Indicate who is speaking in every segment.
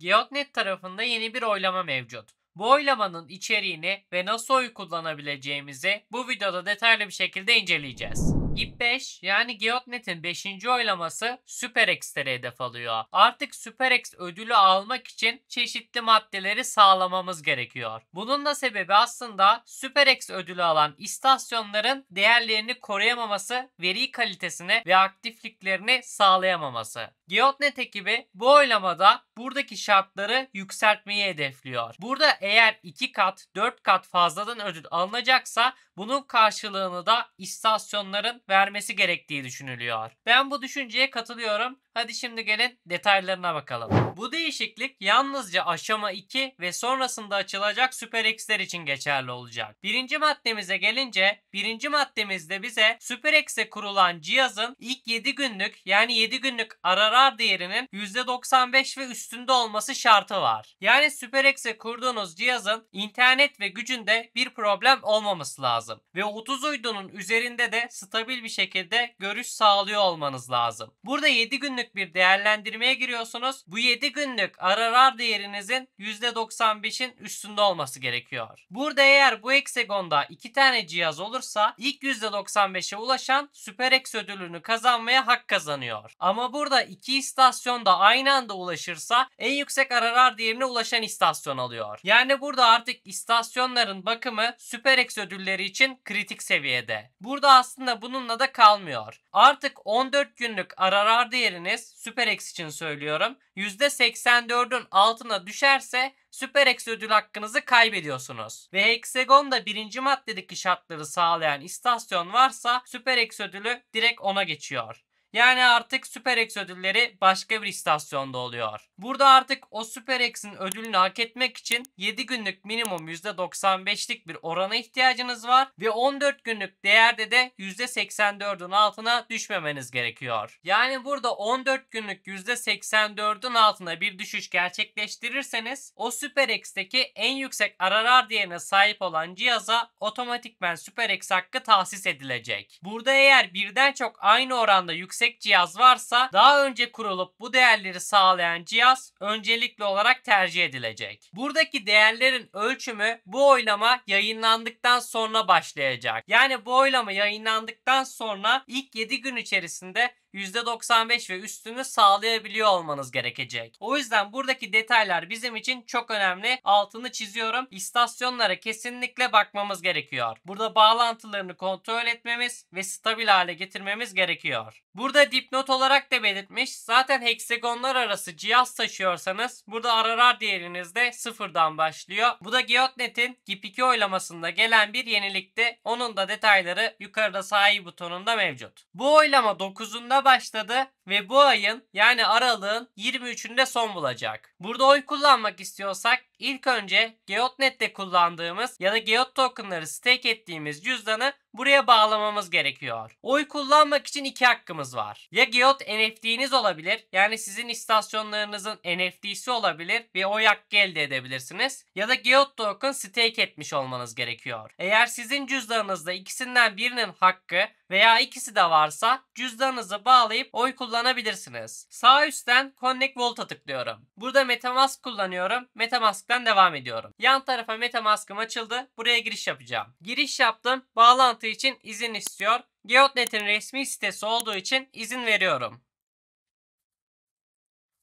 Speaker 1: Geotnet tarafında yeni bir oylama mevcut. Bu oylamanın içeriğini ve nasıl oy kullanabileceğimizi bu videoda detaylı bir şekilde inceleyeceğiz. İp 5 yani Geotnet'in 5. oylaması Super hedef alıyor. Artık Super ödülü almak için çeşitli maddeleri sağlamamız gerekiyor. Bunun da sebebi aslında Super ödülü alan istasyonların değerlerini koruyamaması, veri kalitesini ve aktifliklerini sağlayamaması. Geotnet ekibi bu oylamada buradaki şartları yükseltmeyi hedefliyor. Burada eğer 2 kat, 4 kat fazladan ödül alınacaksa bunun karşılığını da istasyonların vermesi gerektiği düşünülüyor. Ben bu düşünceye katılıyorum. Hadi şimdi gelin detaylarına bakalım. Bu değişiklik yalnızca aşama 2 ve sonrasında açılacak Süper X'ler için geçerli olacak. Birinci maddemize gelince birinci maddemizde bize Süper X'e kurulan cihazın ilk 7 günlük yani 7 günlük ararar değerinin %95 ve üstünde olması şartı var. Yani Süper X'e kurduğunuz cihazın internet ve gücünde bir problem olmaması lazım. Ve 30 uydunun üzerinde de stabil bir şekilde görüş sağlıyor olmanız lazım. Burada 7 günlük günlük bir değerlendirmeye giriyorsunuz. Bu 7 günlük ararar değerinizin %95'in üstünde olması gerekiyor. Burada eğer bu eksegonda 2 tane cihaz olursa ilk %95'e ulaşan SuperX ödülünü kazanmaya hak kazanıyor. Ama burada iki istasyonda aynı anda ulaşırsa en yüksek ararar değerine ulaşan istasyon alıyor. Yani burada artık istasyonların bakımı SuperX ödülleri için kritik seviyede. Burada aslında bununla da kalmıyor. Artık 14 günlük ararar değerini değilseniz SuperX için söylüyorum. %84'ün altına düşerse SuperX ödül hakkınızı kaybediyorsunuz. Ve Hexagon'da birinci maddedeki şartları sağlayan istasyon varsa SuperX ödülü direkt ona geçiyor. Yani artık Super X ödülleri başka bir istasyonda oluyor. Burada artık o Super X'in ödülünü hak etmek için 7 günlük minimum %95'lik bir orana ihtiyacınız var ve 14 günlük değerde de %84'ün altına düşmemeniz gerekiyor. Yani burada 14 günlük %84'ün altına bir düşüş gerçekleştirirseniz o Super X'teki en yüksek RRR değerine sahip olan cihaza otomatikmen Super X hakkı tahsis edilecek. Burada eğer birden çok aynı oranda yüksek yüksek cihaz varsa daha önce kurulup bu değerleri sağlayan cihaz öncelikli olarak tercih edilecek. Buradaki değerlerin ölçümü bu oylama yayınlandıktan sonra başlayacak. Yani bu oylama yayınlandıktan sonra ilk 7 gün içerisinde %95 ve üstünü sağlayabiliyor olmanız gerekecek. O yüzden buradaki detaylar bizim için çok önemli. Altını çiziyorum. İstasyonlara kesinlikle bakmamız gerekiyor. Burada bağlantılarını kontrol etmemiz ve stabil hale getirmemiz gerekiyor. Burada dipnot olarak da belirtmiş. Zaten heksagonlar arası cihaz taşıyorsanız burada RRR değeriniz de sıfırdan başlıyor. Bu da Giotnet'in GIP2 oylamasında gelen bir yenilikti. Onun da detayları yukarıda sahip butonunda mevcut. Bu oylama 9'unda başladı ve bu ayın yani aralığın 23'ünde son bulacak. Burada oy kullanmak istiyorsak ilk önce Geotnet'te kullandığımız ya da Geot tokenları stake ettiğimiz cüzdanı buraya bağlamamız gerekiyor. Oy kullanmak için iki hakkımız var. Ya Geot NFT'niz olabilir yani sizin istasyonlarınızın NFT'si olabilir ve oy hakkı elde edebilirsiniz. Ya da Geot token stake etmiş olmanız gerekiyor. Eğer sizin cüzdanınızda ikisinden birinin hakkı veya ikisi de varsa cüzdanınızı bağlayıp oy kullanmak kullanabilirsiniz. Sağ üstten Connect Vault'a tıklıyorum. Burada Metamask kullanıyorum. Metamask'tan devam ediyorum. Yan tarafa Metamask'ım açıldı. Buraya giriş yapacağım. Giriş yaptım. Bağlantı için izin istiyor. Geotnet'in resmi sitesi olduğu için izin veriyorum.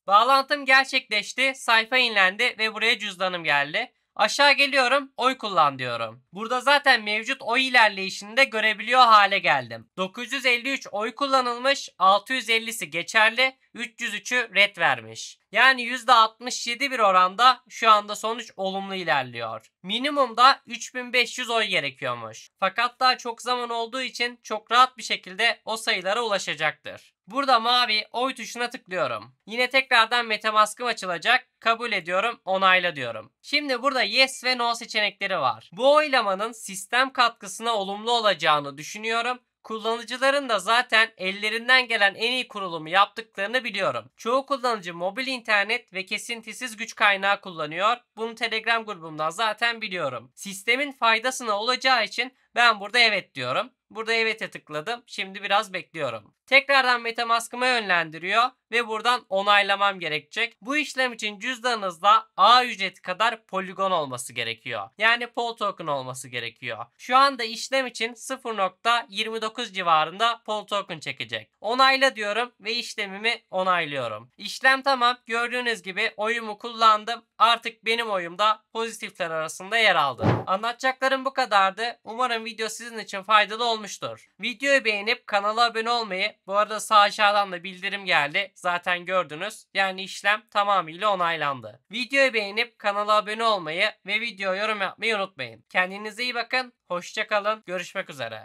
Speaker 1: Bağlantım gerçekleşti, sayfa inlendi ve buraya cüzdanım geldi. Aşağı geliyorum oy kullan diyorum. Burada zaten mevcut oy ilerleyişini de görebiliyor hale geldim. 953 oy kullanılmış 650'si geçerli 303'ü red vermiş. Yani %67 bir oranda şu anda sonuç olumlu ilerliyor. Minimumda 3500 oy gerekiyormuş. Fakat daha çok zaman olduğu için çok rahat bir şekilde o sayılara ulaşacaktır. Burada mavi oy tuşuna tıklıyorum. Yine tekrardan metamaskım açılacak. Kabul ediyorum, onayla diyorum. Şimdi burada yes ve no seçenekleri var. Bu oylamanın sistem katkısına olumlu olacağını düşünüyorum Kullanıcıların da zaten ellerinden gelen en iyi kurulumu yaptıklarını biliyorum. Çoğu kullanıcı mobil internet ve kesintisiz güç kaynağı kullanıyor. Bunu Telegram grubumdan zaten biliyorum. Sistemin faydasına olacağı için ben burada evet diyorum. Burada evet'e tıkladım. Şimdi biraz bekliyorum. Tekrardan Metamask'ıma yönlendiriyor ve buradan onaylamam gerekecek. Bu işlem için cüzdanınızda A ücret kadar poligon olması gerekiyor. Yani pol token olması gerekiyor. Şu anda işlem için 0.29 civarında pol token çekecek. Onayla diyorum ve işlemimi onaylıyorum. İşlem tamam. Gördüğünüz gibi oyumu kullandım. Artık benim oyumda pozitifler arasında yer aldı. Anlatacaklarım bu kadardı. Umarım video sizin için faydalı olmuştur. Videoyu beğenip kanala abone olmayı, bu arada sağ aşağıdan da bildirim geldi zaten gördünüz. Yani işlem tamamıyla onaylandı. Videoyu beğenip kanala abone olmayı ve videoya yorum yapmayı unutmayın. Kendinize iyi bakın. Hoşçakalın. Görüşmek üzere.